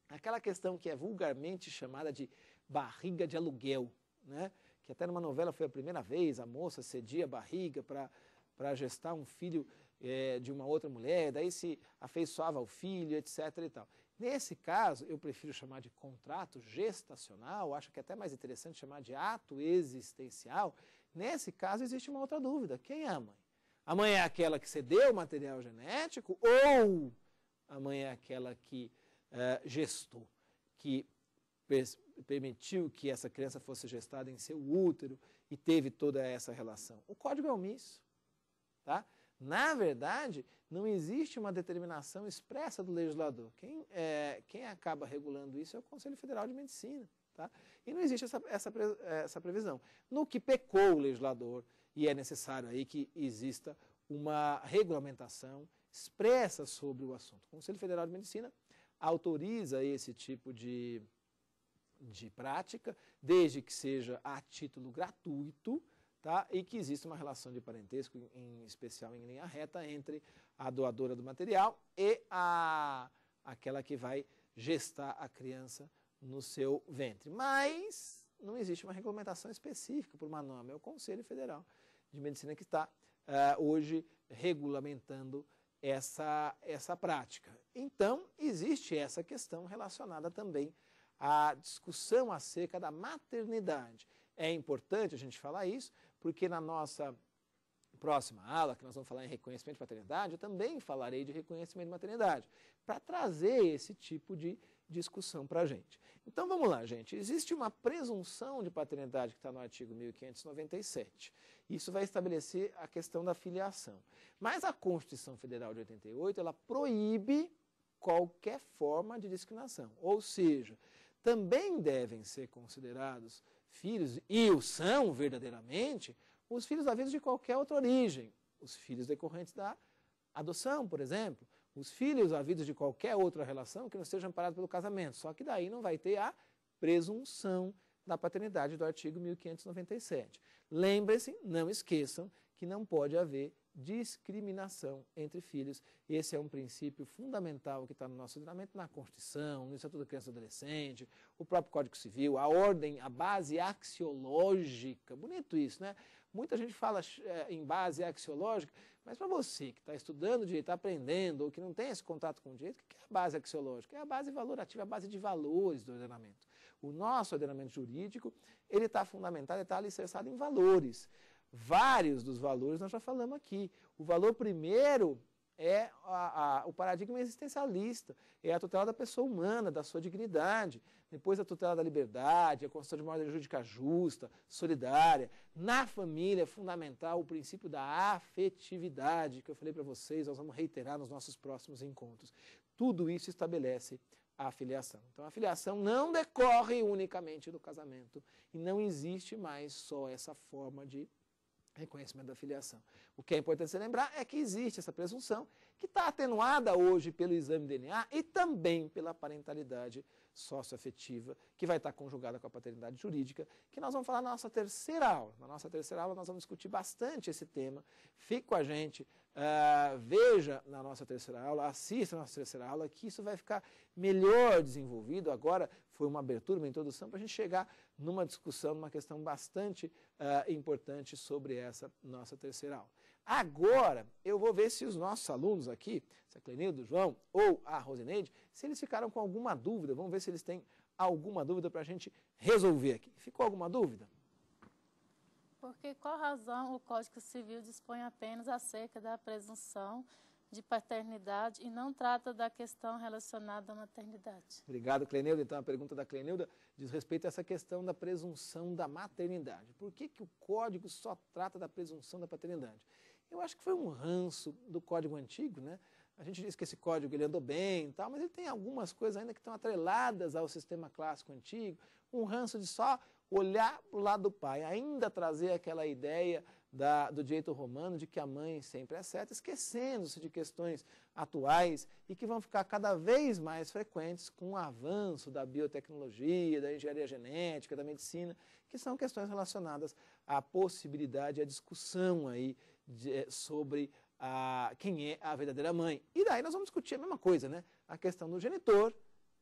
Aquela questão que é vulgarmente chamada de barriga de aluguel, né? que até numa novela foi a primeira vez, a moça cedia a barriga para gestar um filho é, de uma outra mulher, daí se afeiçoava ao filho, etc. E tal. Nesse caso, eu prefiro chamar de contrato gestacional, acho que é até mais interessante chamar de ato existencial. Nesse caso, existe uma outra dúvida: quem é a mãe? A mãe é aquela que cedeu o material genético ou a mãe é aquela que uh, gestou, que permitiu que essa criança fosse gestada em seu útero e teve toda essa relação? O código é omisso. Tá? Na verdade, não existe uma determinação expressa do legislador. Quem, é, quem acaba regulando isso é o Conselho Federal de Medicina. Tá? E não existe essa, essa, é, essa previsão. No que pecou o legislador, e é necessário aí que exista uma regulamentação expressa sobre o assunto. O Conselho Federal de Medicina autoriza esse tipo de, de prática, desde que seja a título gratuito, tá? e que existe uma relação de parentesco, em especial em linha reta, entre a doadora do material e a, aquela que vai gestar a criança no seu ventre. Mas não existe uma regulamentação específica por uma norma, é o Conselho Federal de Medicina que está uh, eh, hoje regulamentando essa, essa prática. Então, existe essa questão relacionada também à discussão acerca da maternidade. É importante a gente falar isso, porque na nossa próxima aula, que nós vamos falar em reconhecimento de paternidade, eu também falarei de reconhecimento de maternidade, para trazer esse tipo de discussão para a gente. Então vamos lá, gente. Existe uma presunção de paternidade que está no artigo 1597. Isso vai estabelecer a questão da filiação. Mas a Constituição Federal de 88, ela proíbe qualquer forma de discriminação. Ou seja, também devem ser considerados filhos, e o são verdadeiramente, os filhos havidos de qualquer outra origem. Os filhos decorrentes da adoção, por exemplo. Os filhos havidos de qualquer outra relação que não estejam amparados pelo casamento. Só que daí não vai ter a presunção da paternidade do artigo 1597. Lembrem-se, não esqueçam, que não pode haver discriminação entre filhos. Esse é um princípio fundamental que está no nosso ordenamento, na Constituição, no Estatuto da Criança e Adolescente, o próprio Código Civil, a ordem, a base axiológica. Bonito isso, né? Muita gente fala eh, em base axiológica, mas para você que está estudando direito, está aprendendo, ou que não tem esse contato com o direito, o que é a base axiológica? É a base valorativa, a base de valores do ordenamento. O nosso ordenamento jurídico, ele está fundamentado, ele está alicerçado em valores. Vários dos valores nós já falamos aqui. O valor primeiro é a, a, o paradigma existencialista, é a tutela da pessoa humana, da sua dignidade. Depois a tutela da liberdade, a construção de uma ordem jurídica justa, solidária. Na família é fundamental o princípio da afetividade, que eu falei para vocês, nós vamos reiterar nos nossos próximos encontros. Tudo isso estabelece a filiação. Então a filiação não decorre unicamente do casamento e não existe mais só essa forma de reconhecimento da filiação. O que é importante se lembrar é que existe essa presunção, que está atenuada hoje pelo exame DNA e também pela parentalidade socioafetiva, que vai estar conjugada com a paternidade jurídica, que nós vamos falar na nossa terceira aula. Na nossa terceira aula nós vamos discutir bastante esse tema. Fique com a gente, uh, veja na nossa terceira aula, assista na nossa terceira aula, que isso vai ficar melhor desenvolvido agora, foi uma abertura, uma introdução, para a gente chegar numa discussão, numa questão bastante uh, importante sobre essa nossa terceira aula. Agora, eu vou ver se os nossos alunos aqui, se a Clenildo, João ou a Rosineide, se eles ficaram com alguma dúvida, vamos ver se eles têm alguma dúvida para a gente resolver aqui. Ficou alguma dúvida? que, qual razão o Código Civil dispõe apenas acerca da presunção de paternidade e não trata da questão relacionada à maternidade. Obrigado, Clenilda. Então, a pergunta da Clenilda diz respeito a essa questão da presunção da maternidade. Por que, que o código só trata da presunção da paternidade? Eu acho que foi um ranço do código antigo, né? A gente diz que esse código ele andou bem e tal, mas ele tem algumas coisas ainda que estão atreladas ao sistema clássico antigo, um ranço de só olhar para o lado do pai, ainda trazer aquela ideia da, do direito romano de que a mãe sempre é certa, esquecendo-se de questões atuais e que vão ficar cada vez mais frequentes com o avanço da biotecnologia, da engenharia genética, da medicina, que são questões relacionadas à possibilidade, à discussão aí de, eh, sobre a, quem é a verdadeira mãe. E daí nós vamos discutir a mesma coisa, né? A questão do genitor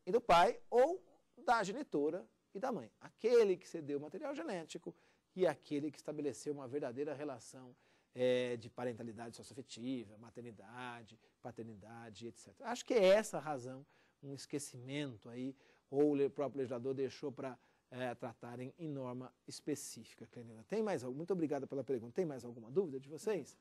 e do pai ou da genitora e da mãe. Aquele que cedeu o material genético e aquele que estabeleceu uma verdadeira relação é, de parentalidade socioafetiva, maternidade, paternidade, etc. Acho que é essa a razão, um esquecimento aí, ou o próprio legislador deixou para é, tratarem em norma específica, Clenina. Tem mais Muito obrigada pela pergunta. Tem mais alguma dúvida de vocês?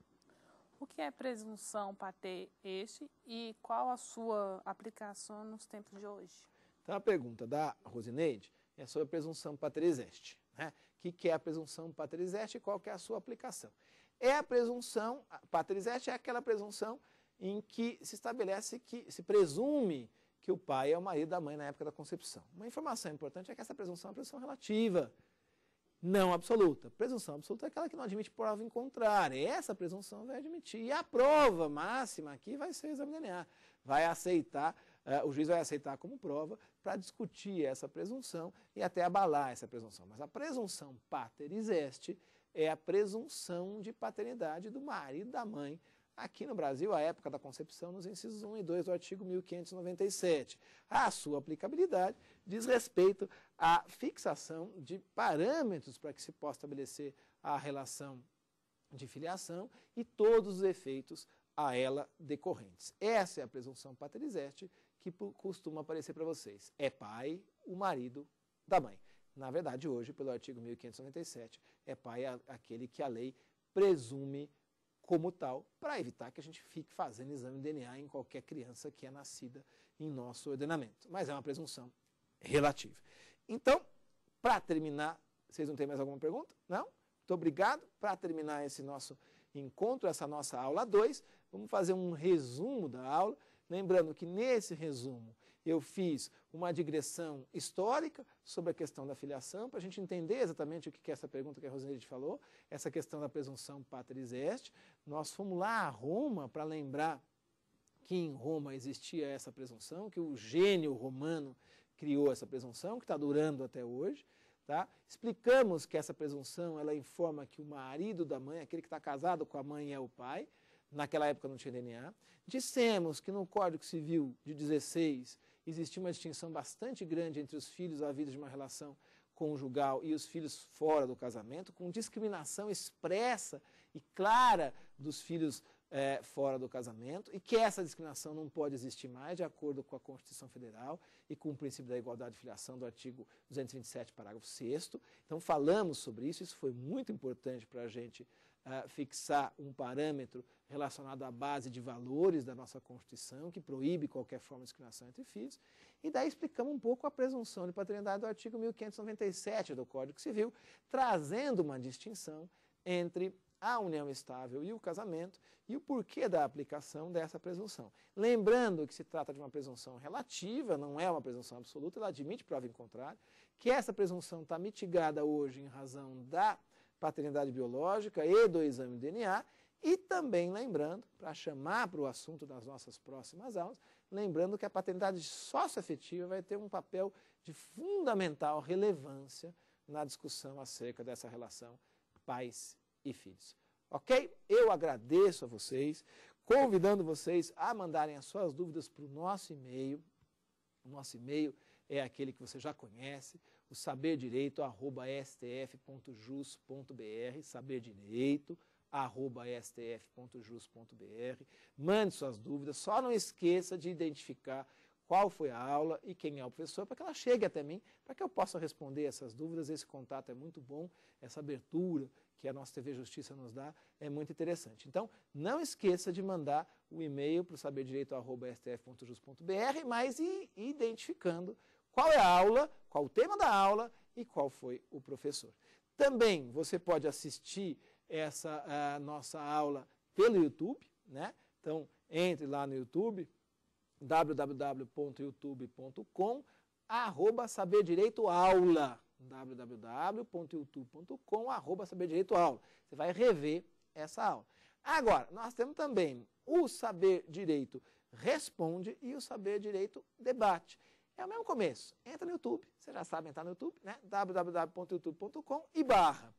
O que é presunção pater este e qual a sua aplicação nos tempos de hoje? Então, a pergunta da Rosineide é sobre a presunção pater este. Né? que, que é a presunção patrizeste e qual que é a sua aplicação. É a presunção, patrizeste é aquela presunção em que se estabelece que, se presume que o pai é o marido da mãe na época da concepção. Uma informação importante é que essa presunção é uma presunção relativa, não absoluta. Presunção absoluta é aquela que não admite prova em contrário. Essa presunção vai admitir. E a prova máxima aqui vai ser o exame DNA. Vai aceitar é, o juiz vai aceitar como prova para discutir essa presunção e até abalar essa presunção. Mas a presunção pater é a presunção de paternidade do marido da mãe aqui no Brasil, a época da concepção, nos incisos 1 e 2 do artigo 1597. A sua aplicabilidade diz respeito à fixação de parâmetros para que se possa estabelecer a relação de filiação e todos os efeitos a ela decorrentes. Essa é a presunção paterizeste que costuma aparecer para vocês. É pai o marido da mãe. Na verdade, hoje, pelo artigo 1597, é pai aquele que a lei presume como tal, para evitar que a gente fique fazendo exame de DNA em qualquer criança que é nascida em nosso ordenamento. Mas é uma presunção relativa. Então, para terminar, vocês não têm mais alguma pergunta? Não? Muito obrigado. Para terminar esse nosso encontro, essa nossa aula 2, vamos fazer um resumo da aula. Lembrando que nesse resumo eu fiz uma digressão histórica sobre a questão da filiação, para a gente entender exatamente o que é essa pergunta que a Roseneide falou, essa questão da presunção patris Nós fomos lá a Roma para lembrar que em Roma existia essa presunção, que o gênio romano criou essa presunção, que está durando até hoje. Tá? Explicamos que essa presunção ela informa que o marido da mãe, aquele que está casado com a mãe, é o pai naquela época não tinha DNA. Dissemos que no Código Civil de 16 existia uma distinção bastante grande entre os filhos havidos de uma relação conjugal e os filhos fora do casamento, com discriminação expressa e clara dos filhos é, fora do casamento, e que essa discriminação não pode existir mais, de acordo com a Constituição Federal e com o princípio da igualdade de filiação do artigo 227, parágrafo 6. Então, falamos sobre isso, isso foi muito importante para a gente uh, fixar um parâmetro relacionado à base de valores da nossa Constituição, que proíbe qualquer forma de discriminação entre filhos, e daí explicamos um pouco a presunção de paternidade do artigo 1597 do Código Civil, trazendo uma distinção entre a união estável e o casamento e o porquê da aplicação dessa presunção. Lembrando que se trata de uma presunção relativa, não é uma presunção absoluta, ela admite prova em contrário, que essa presunção está mitigada hoje em razão da paternidade biológica e do exame do DNA. E também lembrando, para chamar para o assunto das nossas próximas aulas, lembrando que a paternidade socioafetiva vai ter um papel de fundamental relevância na discussão acerca dessa relação pais e filhos. Ok? Eu agradeço a vocês, convidando vocês a mandarem as suas dúvidas para o nosso e-mail. O nosso e-mail é aquele que você já conhece, o saberdireito@stf.jus.br, saberdireito@stf.jus.br. Mande suas dúvidas, só não esqueça de identificar qual foi a aula e quem é o professor, para que ela chegue até mim, para que eu possa responder essas dúvidas. Esse contato é muito bom, essa abertura que a nossa TV Justiça nos dá é muito interessante. Então, não esqueça de mandar o e-mail para o saberdireito.stf.jus.br, mas identificando qual é a aula, qual o tema da aula e qual foi o professor. Também você pode assistir essa nossa aula pelo YouTube, né? Então, entre lá no YouTube, www.youtube.com, arroba saber direito aula, www.youtube.com, arroba saber direito aula. Você vai rever essa aula. Agora, nós temos também o Saber Direito Responde e o Saber Direito Debate. É o mesmo começo. Entra no YouTube, você já sabe entrar no YouTube, né? www.youtube.com e barra.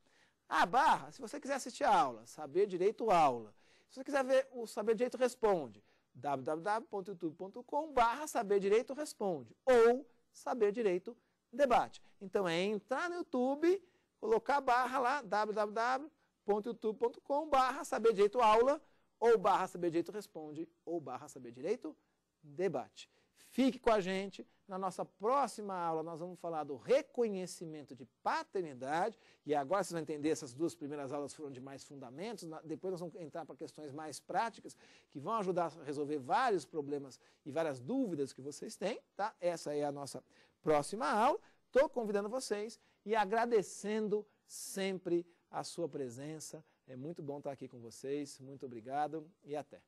Ah, barra, se você quiser assistir a aula, Saber Direito Aula. Se você quiser ver o Saber Direito Responde, www.youtube.com barra Saber Direito Responde. Ou Saber Direito Debate. Então é entrar no YouTube, colocar a barra lá, www.youtube.com barra Saber Direito Aula, ou barra Saber Direito Responde, ou barra Saber Direito Debate. Fique com a gente. Na nossa próxima aula, nós vamos falar do reconhecimento de paternidade. E agora vocês vão entender, essas duas primeiras aulas foram de mais fundamentos. Depois nós vamos entrar para questões mais práticas, que vão ajudar a resolver vários problemas e várias dúvidas que vocês têm. Tá? Essa é a nossa próxima aula. Estou convidando vocês e agradecendo sempre a sua presença. É muito bom estar aqui com vocês. Muito obrigado e até.